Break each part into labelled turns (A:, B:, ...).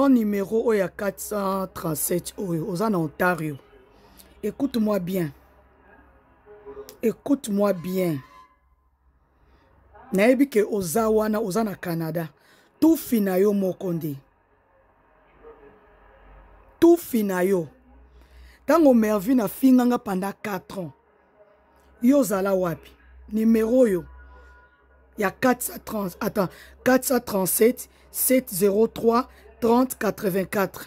A: to numéro oyo ya 437 oyo oza na ontario écoute-moi bien écoute-moi bien nayebi ke oza wana oza na canada tufi na yo moko nde tufi na yo ntango mervin afinganga panda 4 ans yo ozala wapi nimero oyo ya 437 703 3084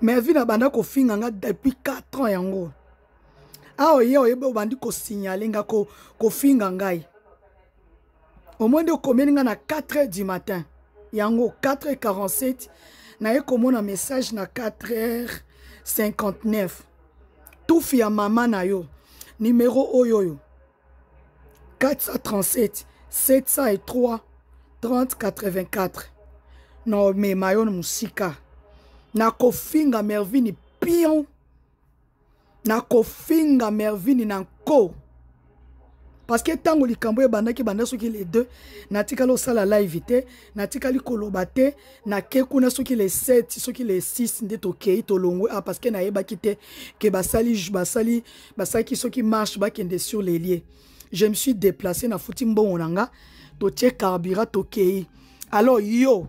A: mais vi na banda kofinga nga depuis 4 ans yango awa ye oyeba obandi kosignale nga kofinga ngai omoi nde okomeli nga na 4 heures du matin yango 4 heures 47 naye komona message na 4 heures 59 tufi ya mama na yo nimero oyo oyo 437 703 3084 na yon yo na kofinga mervini pion kofinga mervini na nko parceke ntango likambo oyo ebandaki le soki le 2 natikali sala live te natikali kolobate, na keku kuna suki le 7 soki le 6 nde tokei tolongwe a na eba te ke basali basali basaki soki marche bakende sur les je me suis déplacé na mbongo na nga karbira carbura tokei alors yo